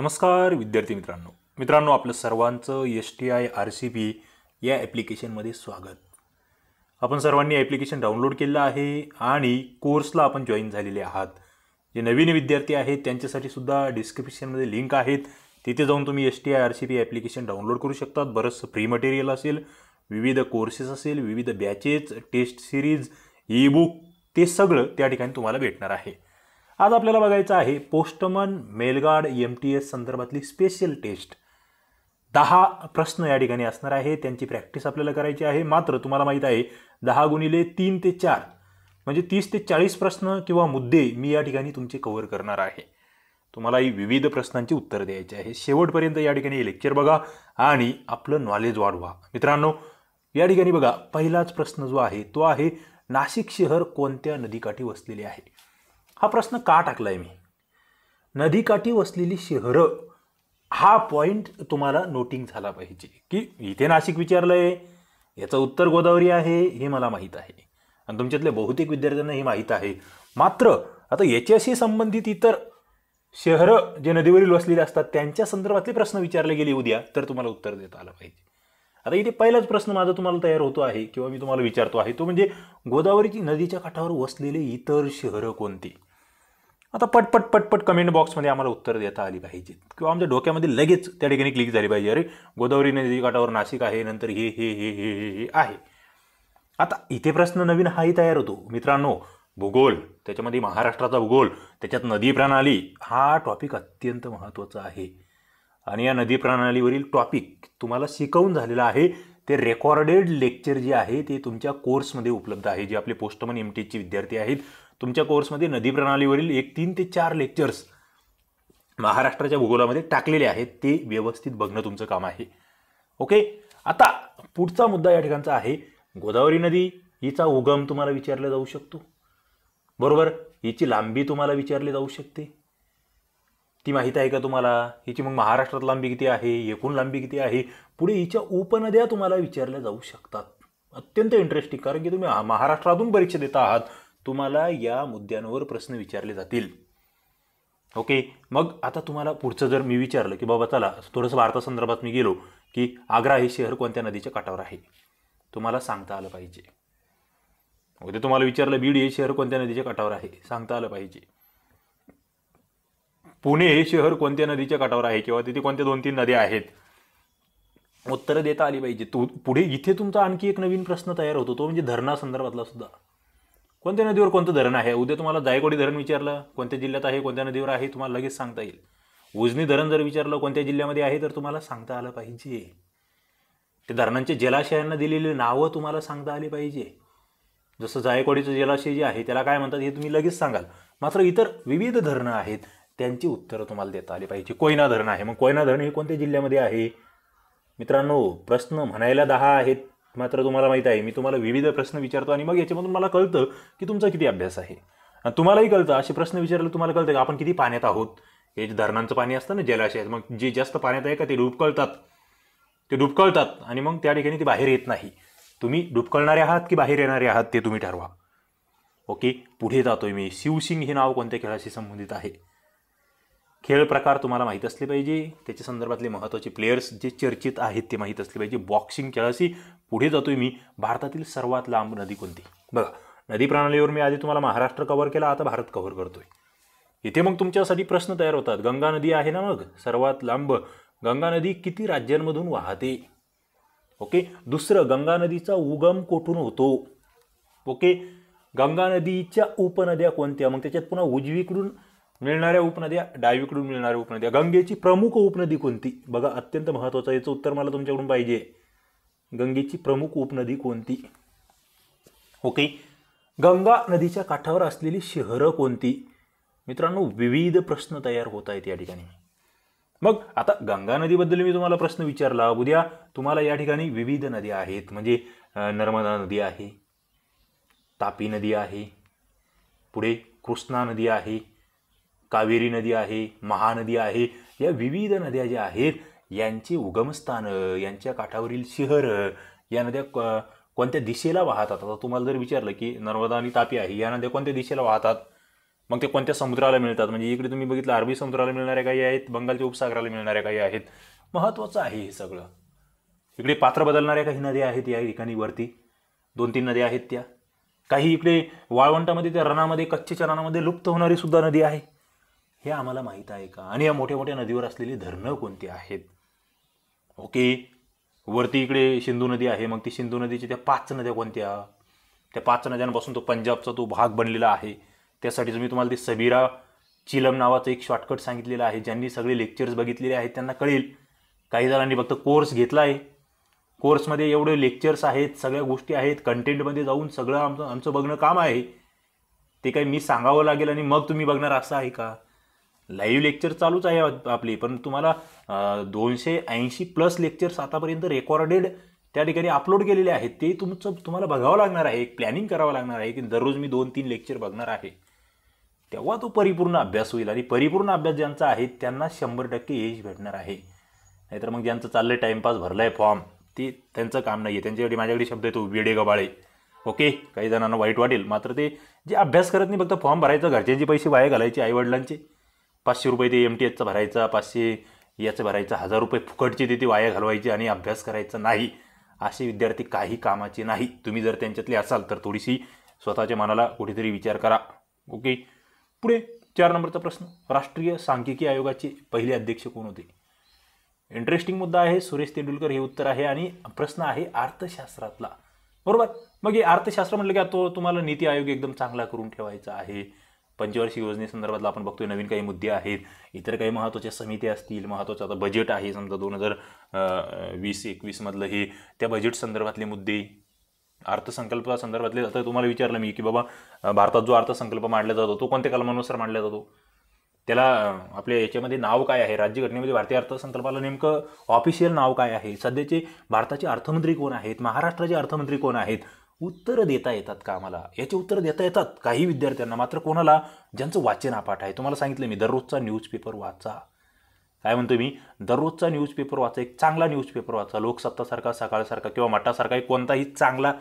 नमस्कार विद्यार्थी मित्रांनो मित्रांनो आपलं सर्वांचं S T I R C P या ॲप्लिकेशनमध्ये स्वागत आपण सर्वांनी ॲप्लिकेशन डाउनलोड केलेलं आहे आणि कोर्सला आपण जॉईन झालेले आहात जे नवीन विद्यार्थी आहेत त्यांच्यासाठी सुद्धा डिस्क्रिप्शनमध्ये लिंक आहेत तिथे जाऊन तुम्ही S T I R C P application download करू शकतात बरंच फ्री मटेरियल असेल विविध कोर्सेस असेल विविध बॅचेस टेस्ट सिरीज ई ते सगळं त्या ठिकाणी तुम्हाला भेटणार आहे आज आपल्याला बघायचं आहे postman mail guard M T S संदर्भातली स्पेशल टेस्ट दहा प्रश्न या ठिकाणी असणार आहे त्यांची प्रॅक्टिस आपल्याला करायची आहे मात्र तुम्हाला माहीत आहे दहा गुणिले तीन ते चार म्हणजे तीस ते चाळीस प्रश्न किंवा मुद्दे मी या ठिकाणी तुमचे कव्हर करणार आहे तुम्हाला ही विविध प्रश्नांची उत्तरं द्यायची आहे शेवटपर्यंत या ठिकाणी लेक्चर बघा आणि आपलं नॉलेज वाढवा मित्रांनो या ठिकाणी बघा पहिलाच प्रश्न जो आहे तो आहे नाशिक शहर कोणत्या नदीकाठी वसलेले आहे हा प्रश्न का टाकलाय मी नदीकाठी वसलेली शहरं हा पॉईंट तुम्हाला नोटिंग झाला पाहिजे की इथे नाशिक विचारलं आहे याचं उत्तर गोदावरी आहे हे मला माहीत आहे आणि तुमच्यातल्या बहुतेक विद्यार्थ्यांना हे माहीत आहे मात्र आता याच्याशी संबंधित इतर शहरं जे नदीवरील वसलेले असतात त्यांच्या संदर्भातले प्रश्न विचारले गेले उद्या तर तुम्हाला उत्तर देता आलं पाहिजे आता इथे पहिलाच प्रश्न माझा तुम्हाला तयार होतो आहे किंवा मी तुम्हाला विचारतो आहे तो म्हणजे गोदावरीची नदीच्या काठावर वसलेले इतर शहरं कोणती आता पटपट पटपट कमेंट बॉक्समध्ये आम्हाला उत्तर देता आली पाहिजेत किंवा आमच्या डोक्यामध्ये लगेच त्या ठिकाणी क्लिक झाली पाहिजे अरे गोदावरी नदी काठावर नाशिक आहे नंतर हे हे हे हे हे आहे आता इथे प्रश्न नवीन हाही तयार होतो मित्रांनो भूगोल त्याच्यामध्ये महाराष्ट्राचा भूगोल त्याच्यात नदी प्रणाली हा टॉपिक अत्यंत महत्त्वाचा आहे आणि या नदी प्रणालीवरील टॉपिक तुम्हाला शिकवून झालेला आहे ते रेकॉर्डेड लेक्चर जे आहे ते तुमच्या कोर्समध्ये उपलब्ध आहे जे आपले पोस्टमन एम टीचे विद्यार्थी आहेत तुमच्या कोर्समध्ये नदी प्रणालीवरील एक तीन ते चार लेक्चर्स महाराष्ट्राच्या भूगोलामध्ये टाकलेले आहेत ते व्यवस्थित बघणं तुमचं काम आहे ओके आता पुढचा मुद्दा या ठिकाणचा आहे गोदावरी नदी हिचा उगम तुम्हाला विचारला जाऊ शकतो बरोबर हिची लांबी तुम्हाला विचारली जाऊ शकते ती माहीत आहे का तुम्हाला हिची मग महाराष्ट्रात लांबी किती आहे एकूण लांबी किती आहे पुढे हिच्या उपनद्या तुम्हाला विचारल्या जाऊ शकतात अत्यंत इंटरेस्टिंग कारण की तुम्ही महाराष्ट्रातून परीक्षा देता आहात तुम्हाला या मुद्द्यांवर प्रश्न विचारले जातील ओके मग आता तुम्हाला पुढचं जर मी विचारलं की बाबा चला थोडंसं भारतासंदर्भात मी गेलो की आग्रा हे शहर कोणत्या नदीच्या काठावर आहे तुम्हाला सांगता आलं पाहिजे ओके तुम्हाला विचारलं बीड हे शहर कोणत्या नदीच्या काठावर आहे सांगता आलं पाहिजे पुणे हे शहर कोणत्या नदीच्या काठावर आहे किंवा तिथे कोणत्या दोन तीन नद्या आहेत उत्तरं देता आली पाहिजे तू पुढे इथे तुमचा आणखी एक नवीन प्रश्न तयार होतो तो म्हणजे धरणासंदर्भातला सुद्धा कोणत्या नदीवर कोणतं धरण आहे उद्या तुम्हाला जायकवाडी धरण विचारलं कोणत्या जिल्ह्यात आहे कोणत्या नदीवर आहे तुम्हाला लगेच सांगता येईल उजनी धरण जर विचारलं कोणत्या जिल्ह्यामध्ये आहे तर तुम्हाला सांगता आलं पाहिजे ते धरणांचे जलाशयांना दिलेली नावं तुम्हाला सांगता आली पाहिजे जसं जायकवाडीचं जलाशय जे आहे त्याला काय म्हणतात हे तुम्ही लगेच सांगाल मात्र इतर विविध धरणं आहेत त्यांची उत्तरं तुम्हाला देता आली पाहिजे कोयना धरण आहे मग कोयना धरण हे कोणत्या जिल्ह्यामध्ये आहे मित्रांनो प्रश्न म्हणायला दहा आहेत मात्र तुम्हाला माहीत आहे मी तुम्हाला विविध प्रश्न विचारतो आणि मग याच्यामधून मला कळतं की तुमचा किती अभ्यास आहे आणि तुम्हालाही कळतं असे प्रश्न विचारले तुम्हाला कळतं की आपण किती पाण्यात आहोत हे जे धरणांचं पाणी असतं ना जलाशयात मग जे जास्त पाण्यात आहे का ते डुबकळतात ते डुबकळतात आणि मग त्या ठिकाणी ते बाहेर येत नाही तुम्ही डुबकळणारे आहात की बाहेर येणारे आहात ते तुम्ही ठरवा ओके पुढे जातोय मी शिवसिंग हे नाव कोणत्या खेळाशी संबंधित आहे खेळ प्रकार तुम्हाला माहीत असले पाहिजे त्याच्या संदर्भातले महत्त्वाचे प्लेयर्स जे चर्चित आहेत ते माहीत असले पाहिजे बॉक्सिंग खेळाशी पुढे जातोय मी भारतातील सर्वात लांब नदी कोणती बघा नदी प्रणालीवर मी आधी तुम्हाला महाराष्ट्र कव्हर केला आता भारत कव्हर करतोय इथे मग तुमच्यासाठी प्रश्न तयार होतात गंगा नदी आहे ना मग सर्वात लांब गंगा नदी किती राज्यांमधून वाहते ओके दुसरं गंगा नदीचा उगम कोठून होतो ओके गंगा नदीच्या उपनद्या कोणत्या मग त्याच्यात पुन्हा उजवीकडून मिळणाऱ्या उपनद्या डावीकडून मिळणाऱ्या उपनद्या गंगेची प्रमुख उपनदी कोणती बघा अत्यंत महत्त्वाचं याचं उत्तर मला तुमच्याकडून पाहिजे गंगेची प्रमुख उपनदी कोणती ओके गंगा नदीच्या काठावर असलेली शहरं कोणती मित्रांनो विविध प्रश्न तयार होत आहेत या ठिकाणी मग आता गंगा नदीबद्दल मी तुम्हाला प्रश्न विचारला उद्या तुम्हाला या ठिकाणी विविध नद्या आहेत म्हणजे नर्मदा नदी आहे तापी नदी आहे पुढे कृष्णा नदी आहे कावेरी नदी आहे महानदी आहे या विविध नद्या ज्या आहेत यांचे उगमस्थानं यांच्या काठावरील शहरं या नद्या कोणत्या दिशेला वाहतात आता तुम्हाला जर विचारलं की नर्मदा आणि तापी आहे या नद्या कोणत्या दिशेला वाहतात मग ते कोणत्या समुद्राला मिळतात म्हणजे इकडे तुम्ही बघितलं अरबी समुद्राला मिळणाऱ्या काही आहेत बंगालच्या उपसागराला मिळणाऱ्या काही आहेत महत्त्वाचं आहे हे सगळं इकडे पात्र बदलणाऱ्या काही नद्या आहेत या ठिकाणी वरती दोन तीन नद्या आहेत त्या काही इकडे वाळवंटामध्ये त्या रणामध्ये कच्छच्या रणामध्ये लुप्त होणारी सुद्धा नदी आहे हे आम्हाला माहीत आहे का आणि या मोठ्या मोठ्या नदीवर असलेली धरणं कोणती आहेत ओके वरती इकडे सिंधू नदी आहे मग ती सिंधू नदीची त्या पाच नद्या कोणत्या त्या पाच नद्यांपासून तो पंजाबचा तो भाग बनलेला आहे त्यासाठी मी तुम्हाला ते सबिरा चिलम नावाचं एक शॉर्टकट सांगितलेलं आहे ज्यांनी सगळे लेक्चर्स बघितलेले आहेत त्यांना कळेल काही जणांनी फक्त कोर्स घेतला आहे कोर्समध्ये एवढे लेक्चर्स आहेत सगळ्या गोष्टी आहेत कंटेंटमध्ये जाऊन सगळं आमचं आमचं बघणं काम आहे ते काही मी सांगावं लागेल आणि मग तुम्ही बघणार असं आहे का लाईव्ह लेक्चर चालूच आहे आपली पण तुम्हाला दोनशे ऐंशी प्लस लेक्चर्स आतापर्यंत रेकॉर्डेड त्या ठिकाणी अपलोड केलेले आहेत ते तुमचं तुम्हाला बघावं लागणार आहे एक प्लॅनिंग करावं लागणार आहे की दररोज मी दोन तीन लेक्चर बघणार आहे तेव्हा तो परिपूर्ण अभ्यास होईल आणि परिपूर्ण अभ्यास ज्यांचा आहे त्यांना शंभर टक्के यश भेटणार आहे नाहीतर मग ज्यांचं चाललं आहे टाईमपास भरला आहे फॉर्म ते त्यांचं काम नाही आहे त्यांच्याकडे माझ्याकडे शब्द येतो वेडे गबाळे ओके काही जणांना वाईट वाटेल मात्र ते जे अभ्यास करत नाही फक्त फॉर्म भरायचं घरच्यांचे पैसे वाया घालायचे आईवडिलांचे पाचशे रुपये ते एम टी एचचा भरायचा पाचशे याचं भरायचं हजार रुपये फुकटचे ते ती वाया घालवायची आणि अभ्यास करायचा नाही असे विद्यार्थी काही कामाचे नाही तुम्ही जर त्यांच्यातले असाल तर थोडीशी स्वतःच्या मनाला कुठेतरी विचार करा ओके पुढे चार नंबरचा प्रश्न राष्ट्रीय सांख्यिकी आयोगाचे पहिले अध्यक्ष कोण होते इंटरेस्टिंग मुद्दा आहे सुरेश तेंडुलकर हे उत्तर आहे आणि प्रश्न आहे अर्थशास्त्रातला बरोबर मग हे अर्थशास्त्र म्हटलं की तो तुम्हाला नीती आयोग एकदम चांगला करून ठेवायचा आहे पंचवर्षीय योजनेसंदर्भातला आपण बघतोय नवीन काही मुद्दे आहेत इतर काही महत्त्वाच्या समित्या असतील महत्त्वाचं आता बजेट आहे समजा दोन हजार वीस एकवीसमधलं हे त्या बजेट संदर्भातले मुद्दे अर्थसंकल्पासंदर्भातले आता तुम्हाला विचारलं मी की बाबा भारतात जो अर्थसंकल्प मांडला जातो तो कोणत्या कलमानुसार मांडला जातो त्याला आपल्या याच्यामध्ये नाव काय आहे राज्यघटनेमध्ये भारतीय अर्थसंकल्पाला नेमकं ऑफिशियल नाव काय आहे सध्याचे भारताचे अर्थमंत्री कोण आहेत महाराष्ट्राचे अर्थमंत्री कोण आहेत उत्तरं देता येतात का आम्हाला याचे उत्तरं देता येतात काही विद्यार्थ्यांना मात्र कोणाला ज्यांचं वाचन अपाठ आहे तुम्हाला सांगितलं मी दररोजचा न्यूजपेपर वाचा काय म्हणतो मी दररोजचा न्यूजपेपर वाचा एक चांगला न्यूजपेपर वाचा लोकसत्तासारखा सकाळसारखा किंवा मठासारखा एक कोणताही चांगला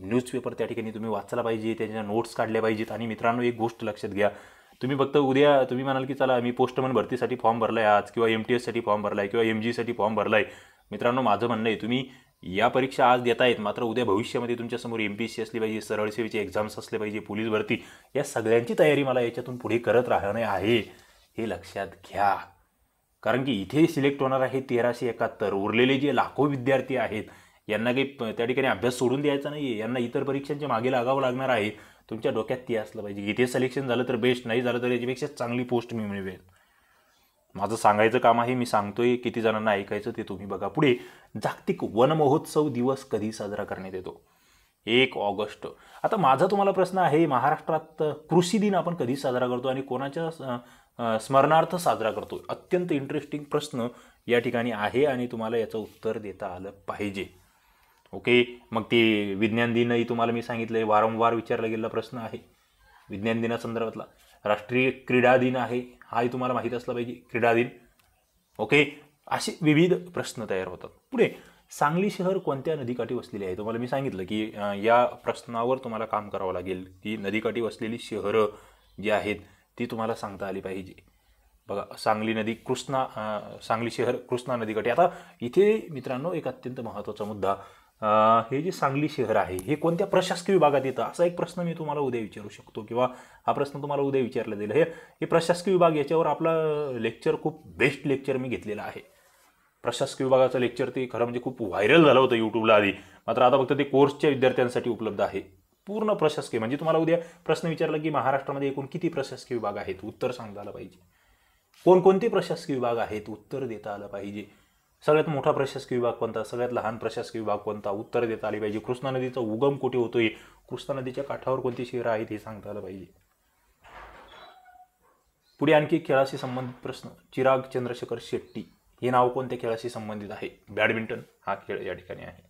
न्यूजपेपर त्या ठिकाणी तुम्ही वाचला पाहिजे त्याच्या नोट्स काढल्या पाहिजेत आणि मित्रांनो एक गोष्ट लक्षात घ्या तुम्ही फक्त उद्या तुम्ही म्हणाल की चला मी पोस्टमन भरतीसाठी फॉर्म भरला आहे आज किंवा एम टी एससाठी फॉर्म भरला आहे किंवा एम जीसाठी फॉर्म भरला आहे मित्रांनो माझं म्हणणं आहे तुम्ही या परीक्षा आज देता येत मात्र उद्या भविष्यामध्ये तुमच्यासमोर एम पी एस सी असली पाहिजे सरळ सेवेचे एक्झाम्स असले पाहिजे पोलीस भरती या सगळ्यांची तयारी मला याच्यातून पुढे करत राहणे आहे हे लक्षात घ्या कारण की इथे सिलेक्ट होणार आहे तेराशे एकाहत्तर उरलेले जे लाखो विद्यार्थी आहेत यांना काही त्या ठिकाणी अभ्यास सोडून द्यायचा नाही आहे यांना इतर परीक्षांच्या मागे लागावं लागणार आहे तुमच्या डोक्यात ते असलं पाहिजे इथे सिलेक्शन झालं तर बेस्ट नाही झालं तर याच्यापेक्षा चांगली पोस्ट मी मिळवेल माझं सांगायचं काम आहे मी सांगतोय किती जणांना ऐकायचं ते तुम्ही बघा पुढे जागतिक वन महोत्सव दिवस कधी साजरा करण्यात येतो एक ऑगस्ट आता माझा तुम्हाला प्रश्न आहे महाराष्ट्रात कृषी दिन आपण कधी साजरा करतो आणि कोणाच्या स्मरणार्थ साजरा करतो अत्यंत इंटरेस्टिंग प्रश्न या ठिकाणी आहे आणि तुम्हाला याचं उत्तर देता आलं पाहिजे ओके मग ते विज्ञान दिनही तुम्हाला मी सांगितलं वारंवार विचारला गेलेला प्रश्न आहे विज्ञान दिनासंदर्भातला राष्ट्रीय क्रीडा दिन आहे हाही तुम्हाला माहीत असलं पाहिजे क्रीडा दिन ओके असे विविध प्रश्न तयार होतात पुढे सांगली शहर कोणत्या नदीकाठी वसलेले आहे तुम्हाला मी सांगितलं की या प्रश्नावर तुम्हाला काम करावं लागेल की नदीकाठी वसलेली शहरं जी आहेत ती तुम्हाला सांगता आली पाहिजे बघा सांगली नदी कृष्णा सांगली शहर कृष्णा नदीकाठी आता इथे मित्रांनो एक अत्यंत महत्त्वाचा मुद्दा हे जे सांगली शहर आहे हे कोणत्या प्रशासकीय विभागात येतं असा एक प्रश्न मी तुम्हाला उद्या विचारू शकतो किंवा हा प्रश्न तुम्हाला उद्या विचारला जाईल हे हे प्रशासकीय विभाग याच्यावर आपला लेक्चर खूप बेस्ट लेक्चर मी घेतलेलं आहे प्रशासकीय विभागाचं लेक्चर ते खरं म्हणजे खूप व्हायरल झालं होतं यूट्यूबला आधी मात्र आता फक्त ते कोर्सच्या विद्यार्थ्यांसाठी उपलब्ध आहे पूर्ण प्रशासकीय म्हणजे तुम्हाला उद्या प्रश्न विचारला की महाराष्ट्रामध्ये एकूण किती प्रशासकीय विभाग आहेत उत्तर सांगता आलं पाहिजे कोणकोणते प्रशासकीय विभाग आहेत उत्तर देता आलं पाहिजे सगळ्यात मोठा प्रशासकीय विभाग कोणता सगळ्यात लहान प्रशासकीय विभाग कोणता उत्तर देता आली पाहिजे कृष्णा नदीचा उगम कुठे होतोय कृष्णा नदीच्या काठावर कोणती शहरं आहेत हे सांगता आलं पाहिजे पुढे आणखी खेळाशी संबंधित प्रश्न चिराग चंद्रशेखर शेट्टी हे नाव कोणत्या खेळाशी संबंधित आहे बॅडमिंटन हा खेळ या ठिकाणी आहे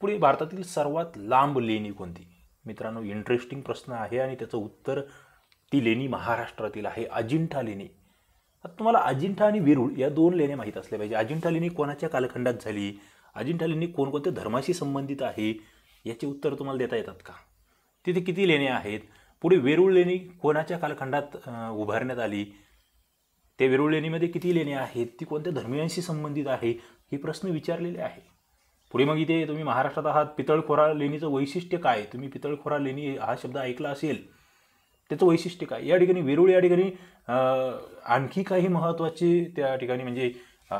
पुढे भारतातील सर्वात लांब लेणी कोणती मित्रांनो इंटरेस्टिंग प्रश्न आहे आणि त्याचं उत्तर ती लेणी महाराष्ट्रातील आहे अजिंठा लेणी आता तुम्हाला अजिंठा आणि वेरूळ या दोन लेण्या माहीत असल्या पाहिजे अजिंठा लेणी कोणाच्या कालखंडात झाली अजिंठा लेणी कोणकोणत्या धर्माशी संबंधित आहे याचे उत्तर तुम्हाला देता येतात का तिथे किती लेण्या आहेत पुढे वेरूळ लेणी कोणाच्या कालखंडात उभारण्यात आली त्या वेरूळ लेणीमध्ये किती लेणे आहेत ती कोणत्या धर्मियांशी संबंधित आहे हे प्रश्न विचारलेले आहे पुढे मग इथे तुम्ही महाराष्ट्रात आहात पितळखोरा लेणीचं वैशिष्ट्य काय तुम्ही पितळखोरा लेणी हा शब्द ऐकला असेल त्याचं वैशिष्ट्य काय या ठिकाणी वेरूळ या ठिकाणी आणखी काही महत्त्वाची त्या ठिकाणी म्हणजे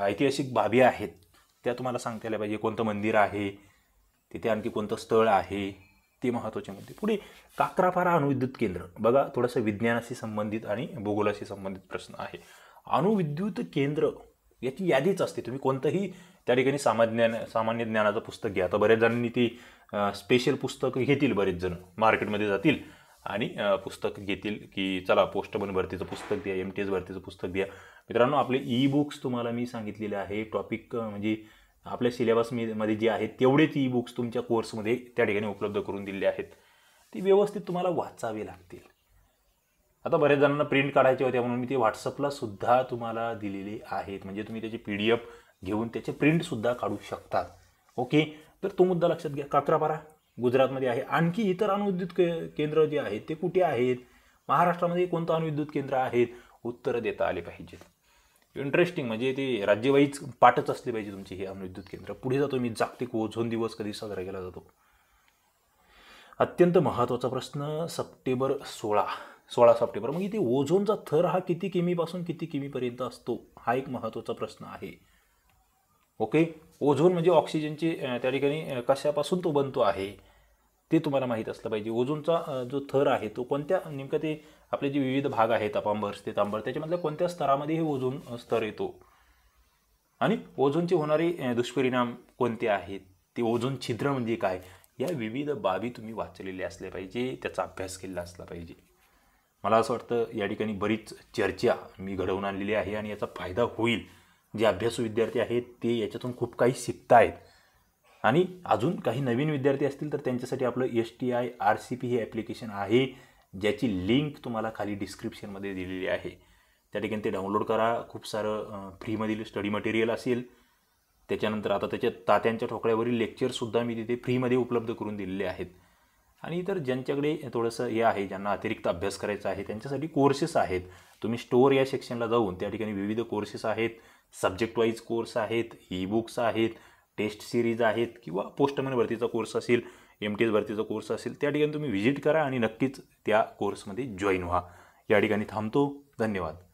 ऐतिहासिक बाबी आहेत त्या तुम्हाला सांगता आल्या पाहिजे कोणतं मंदिर आहे तिथे आणखी कोणतं स्थळ आहे ते महत्त्वाचे मुद्दे पुढे काक्रापारा अणुविद्युत केंद्र बघा थोडंसं विज्ञानाशी संबंधित आणि भूगोलाशी संबंधित प्रश्न आहे अणुविद्युत केंद्र याची यादीच असते तुम्ही कोणतंही त्या ठिकाणी सामान्य सामान्य ज्ञानाचं पुस्तक घ्या आता बऱ्याच जणांनी ती स्पेशल पुस्तकं घेतील बरेच जण मार्केटमध्ये जातील आणि पुस्तक घेतील की चला पोस्टमन भरतीचं पुस्तक द्या एम टी एस भरतीचं पुस्तक द्या मित्रांनो आपले ई बुक्स तुम्हाला मी सांगितलेले आहे टॉपिक म्हणजे आपल्या सिलेबस मध्ये जे आहेत तेवढेच ई बुक्स तुमच्या कोर्समध्ये त्या ठिकाणी उपलब्ध करून दिले आहेत ती व्यवस्थित तुम्हाला वाचावे लागतील आता बऱ्याच जणांना प्रिंट काढायचे होते म्हणून मी ते व्हॉट्सअपला सुद्धा तुम्हाला दिलेले आहेत म्हणजे तुम्ही त्याची पी डी एफ घेऊन त्याचे प्रिंटसुद्धा काढू शकतात ओके तर तो मुद्दा लक्षात घ्या कात्रा पारा गुजरातमध्ये आहे आणखी इतर अणुविद्युत के केंद्र जे आहेत ते कुठे आहेत महाराष्ट्रामध्ये कोणतं अणुविद्युत केंद्र आहेत उत्तरं देता आले पाहिजेत इंटरेस्टिंग म्हणजे ते राज्यवाईच पाठच असली पाहिजे तुमची हे अणुविद्युत केंद्र पुढे जातो मी जागतिक ओझोन दिवस कधी साजरा केला जातो अत्यंत महत्त्वाचा प्रश्न सप्टेंबर सोळा सोळा सप्टेंबर मग इथे ओझोनचा थर हा किती किमीपासून किती किमीपर्यंत असतो हा एक महत्त्वाचा प्रश्न आहे ओके ओझोन म्हणजे ऑक्सिजनचे त्या ठिकाणी कशापासून तो बनतो आहे ते तुम्हाला माहीत असलं पाहिजे ओझोनचा जो थर आहे तो कोणत्या नेमकं ते आपले जे विविध भाग आहेत अपांबर ते तांबर त्याच्यामधल्या कोणत्या स्तरामध्ये हे ओझोन स्तर येतो आणि ओझोनचे होणारे दुष्परिणाम कोणते आहेत ते ओझोन छिद्र म्हणजे काय या विविध बाबी तुम्ही वाचलेल्या असल्या पाहिजे त्याचा अभ्यास केलेला असला पाहिजे मला असं वाटतं या ठिकाणी बरीच चर्चा मी घडवून आणलेली आहे आणि याचा फायदा होईल जे अभ्यासू विद्यार्थी आहेत ते याच्यातून खूप काही शिकतायत आणि अजून काही नवीन विद्यार्थी असतील तर त्यांच्यासाठी आपलं S T I R C P हे ॲप्लिकेशन आहे ज्याची लिंक तुम्हाला खाली डिस्क्रिप्शनमध्ये दिलेली आहे त्या ठिकाणी ते डाउनलोड करा खूप सारं फ्रीमधील स्टडी मटेरियल असेल त्याच्यानंतर आता त्याच्या तात्यांच्या ठोकळ्यावरील लेक्चरसुद्धा मी तिथे फ्रीमध्ये उपलब्ध करून दिलेले आहेत आणि इतर ज्यांच्याकडे थोडंसं हे आहे ज्यांना अतिरिक्त अभ्यास करायचा आहे त्यांच्यासाठी कोर्सेस आहेत तुम्ही स्टोअर या सेक्शनला जाऊन त्या ठिकाणी विविध कोर्सेस आहेत सब्जेक्ट वाईज कोर्स आहेत ई बुक्स आहेत टेस्ट सिरीज आहेत किंवा पोस्टमन भरतीचा कोर्स असेल एम टी एस भरतीचा कोर्स असेल त्या ठिकाणी तुम्ही व्हिजिट करा आणि नक्कीच त्या कोर्समध्ये जॉईन व्हा या ठिकाणी थांबतो धन्यवाद